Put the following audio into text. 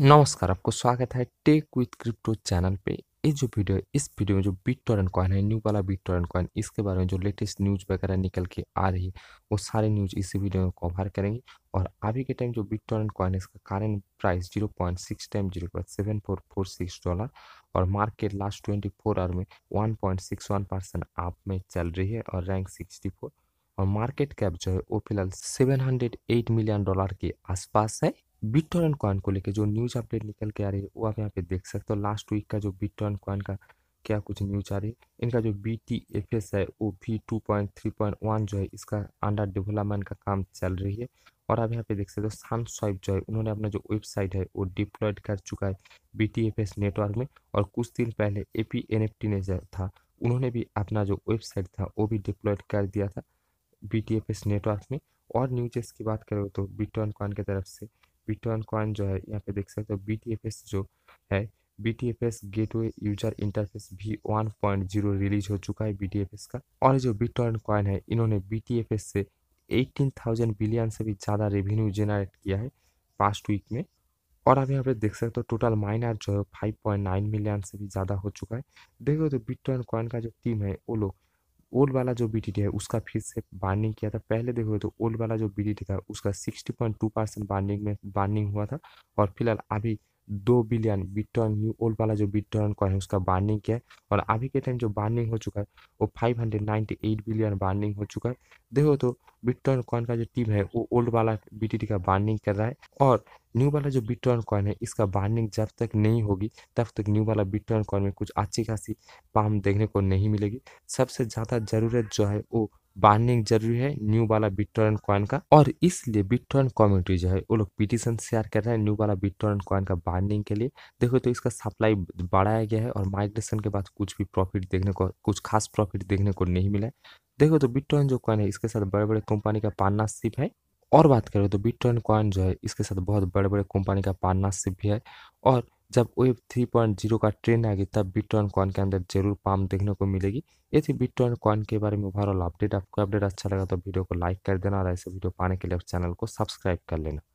नमस्कार आपको स्वागत है टेक विथ क्रिप्टो चैनल पे ये जो वीडियो है इस वीडियो में जो बिट टोरन कॉइन है न्यू वाला बिट टोरन कॉइन इसके बारे में जो लेटेस्ट न्यूज़ वगैरह निकल के आ रही है वो सारे न्यूज़ इसी वीडियो में कवर करेंगे और अभी के टाइम जो बिट टोरन कॉइन है इसका current price zero point six time zero point seven four four six dollar और market last twenty four hour में one point six one percent आप में चल रही है और रैंक सिक्सटी फोर और मार्केट कैप जो है वो फिलहाल seven hundred eight million dollar के आसपास है बिटकॉइन टॉरन कॉइन को लेके जो न्यूज़ अपडेट निकल के आ रही है वो आप यहाँ पे देख सकते हो लास्ट वीक का जो बिटकॉइन टॉरन कॉइन का क्या कुछ न्यूज आ रही है इनका जो बी टी एफ एस है वो भी two point three point one जो है इसका अंडर डेवलपमेंट का काम चल रही है और आप यहाँ पे देख सकते हो सन स्वाइप जो है उन्होंने अपना जो वेबसाइट है वो डिप्लॉयड कर चुका है B T F S network में और कुछ दिन पहले A P N F T ने जो था उन्होंने भी अपना जो वेबसाइट था वो भी डिप्लॉयड कर दिया था B T F S network में और न्यूजेस की बात करें तो बिटकॉइन कॉइन की तरफ से बिटकॉइन कॉइन जो है यहाँ पे देख सकते हो बी जो है B T F S gateway user interface भी वन पॉइंट जीरो रिलीज हो चुका है बी टी एफ एस का और जो बिटकॉइन कॉइन है इन्होंने बी टी एफ एस से एटीन थाउजेंड बिलियन से भी ज़्यादा रेवेन्यू जेनरेट किया है पास्ट वीक में और आप यहाँ पे देख सकते हो टोटल माइनर जो है फाइव पॉइंट नाइन मिलियन से भी ज़्यादा हो चुका है देखो तो बिटकॉइन कॉइन का जो टीम है वो लोग ओल्ड वाला जो बी है उसका फिर से बार्निंग किया था पहले देखोगे तो ओल्ड वाला जो बी था उसका sixty point two percent burning में बार्निंग हुआ था और फिलहाल अभी दो बिलियन बिटकॉइन न्यू ओल्ड वाला जो बिटकॉइन कॉइन है उसका बार्निंग किया है और अभी के टाइम जो बार्निंग हो चुका है वो five hundred ninety eight billion burning हो चुका है देखो तो बिटकॉइन कॉइन का जो टीम है वो ओल्ड वाला बीटीटी का बार्निंग कर रहा है और न्यू वाला जो बिटकॉइन कॉइन है इसका बार्निंग जब तक नहीं होगी तब तक न्यू वाला बिटकॉइन कॉइन में कुछ अच्छी खासी पाम देखने को नहीं मिलेगी सबसे ज़्यादा ज़रूरत जो है वो बांधने जरूरी है न्यू वाला बिटकॉइन कॉइन का और इसलिए बिटकॉइन कम्युनिटी जो है वो लोग पिटिशन शेयर कर रहे हैं न्यू वाला बिटकॉइन कॉइन का बांधने के लिए देखो तो इसका सप्लाई बढ़ाया गया है और माइग्रेशन के बाद कुछ भी प्रॉफिट देखने को कुछ खास प्रॉफिट देखने को नहीं मिला है देखो तो बिटकॉइन जो कॉइन है इसके साथ बड़े बड़े कंपनी का पार्टनरशिप है और बात करें तो बिटकॉइन कॉइन जो है इसके साथ बहुत बड़े बड़े कंपनी का पार्टनरशिप भी है और जब वेब 3.0 का ट्रेंड आ गया तब बिट कॉन के अंदर जरूर पाम देखने को मिलेगी यदि थी कॉन के बारे में ओवरऑल अपडेट आपको अपडेट अच्छा लगा तो वीडियो को लाइक कर देना और ऐसे वीडियो पाने के लिए चैनल को सब्सक्राइब कर लेना